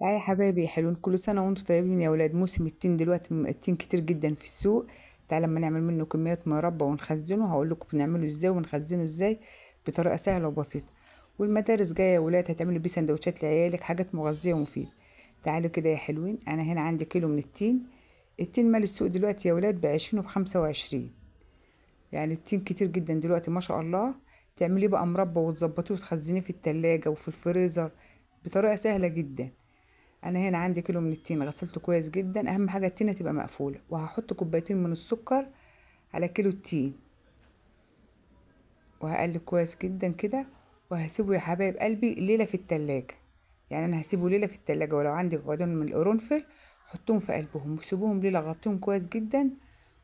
تعالي يا حبايبي حلوين كل سنة وانتم طيبين يا ولاد موسم التين دلوقتي التين كتير جدا في السوق تعالى لما نعمل منه كميات مربى ونخزنه هقول لكم بنعمله ازاي ونخزنه ازاي بطريقة سهلة وبسيطة والمدارس جاية يا ولاد هتعملوا بيه سندوتشات لعيالك حاجات مغذية ومفيدة تعالوا كده يا حلوين انا هنا عندي كيلو من التين التين مال السوق دلوقتي يا ولاد بعشرين وب وعشرين يعني التين كتير جدا دلوقتي ما شاء الله تعمليه بقى مربى وتظبطيه وتخزنيه في التلاجة وفي الفريزر بطريقة سهلة جدا انا هنا عندي كيلو من التين غسلته كويس جدا اهم حاجه التينه تبقى مقفوله وهحط كوبايتين من السكر على كيلو التين وهقلب كويس جدا كده وهسيبه يا حبايب قلبي ليله في التلاجة يعني انا هسيبه ليله في التلاجة ولو عندي غدون من القرنفل حطهم في قلبهم وسيبوهم ليله غطيهم كويس جدا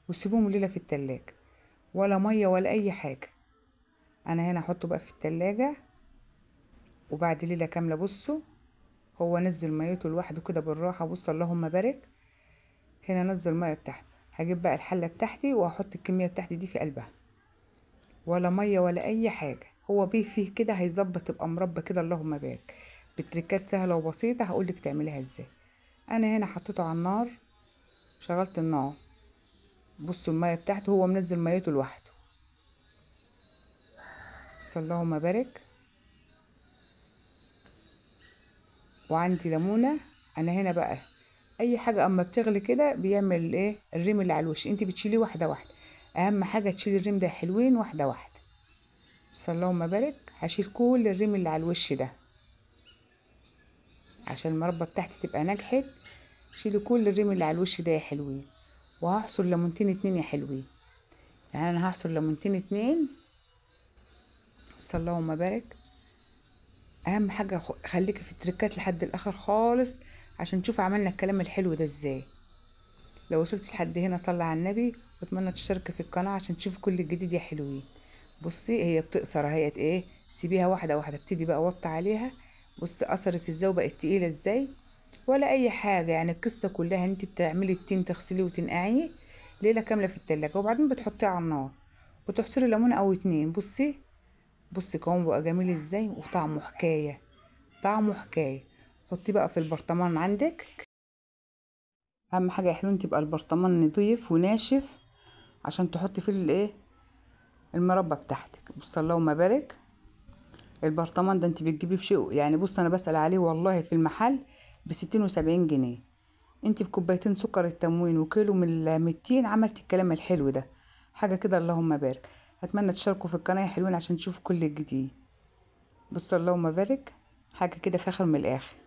وسيبوهم ليله في التلاجة ولا ميه ولا اي حاجه انا هنا احطه بقى في التلاجة وبعد ليله كامله بصوا هو نزل ميته لوحده كده بالراحة بص اللهم بارك هنا نزل مية بتاعته هجيب بقى الحلة بتاعتي وهحط الكمية بتاعتي دي في قلبها ولا مية ولا أي حاجة هو بيه فيه كده هيظبط تبقى مربى كده اللهم بارك بتركات سهلة وبسيطة هقولك تعملها ازاي أنا هنا حطيته على النار شغلت النار بصوا المية بتاعته هو منزل ميته لوحده اللهم بارك وعندي ليمونه انا هنا بقى اي حاجه اما بتغلي كده بيعمل ايه الريم اللي على الوش انت بتشيليه واحده واحده اهم حاجه تشيلي الريم ده حلوين واحده واحده بس اللهم بارك هشيل كل الريم اللي على الوش ده عشان المربى بتاعتي تبقى نجحت شيلي كل الريم اللي على الوش ده يا حلوين وهحصل ليمونتين اتنين يا حلوين يعني انا هحصل ليمونتين اتنين بس اللهم بارك اهم حاجة خليكي في التركات لحد الاخر خالص عشان تشوفوا عملنا الكلام الحلو ده ازاي لو وصلت لحد هنا صلي على النبي واتمنى تشتركي في القناة عشان تشوفي كل الجديد يا حلوين بصي هي بتقصر اهي ايه سيبيها واحدة واحدة ابتدي بقى وطي عليها بصي قصرت ازاي وبقت تقيلة ازاي ولا اي حاجة يعني القصة كلها انت بتعملي التين تغسليه وتنقعيه ليلة كاملة في التلاجة وبعدين بتحطيه على النار وتحصري ليمونة او اتنين بصي بصي قوام بقى جميل ازاي وطعمه حكايه طعمه حكايه حطيه بقى في البرطمان عندك اهم حاجه يا حلوين تبقى البرطمان نضيف وناشف عشان تحطي فيه الايه المربى بتاعتك بص اللهم بارك البرطمان ده انت بتجيبيه بشيء يعني بص انا بسال عليه والله في المحل و 70 جنيه انت بكوبايتين سكر التموين وكيلو من التين عملت الكلام الحلو ده حاجه كده اللهم بارك اتمنى تشاركوا في القناه يا حلوين عشان تشوفوا كل الجديد بص اللهم بارك حاجه كده فاخر من الاخر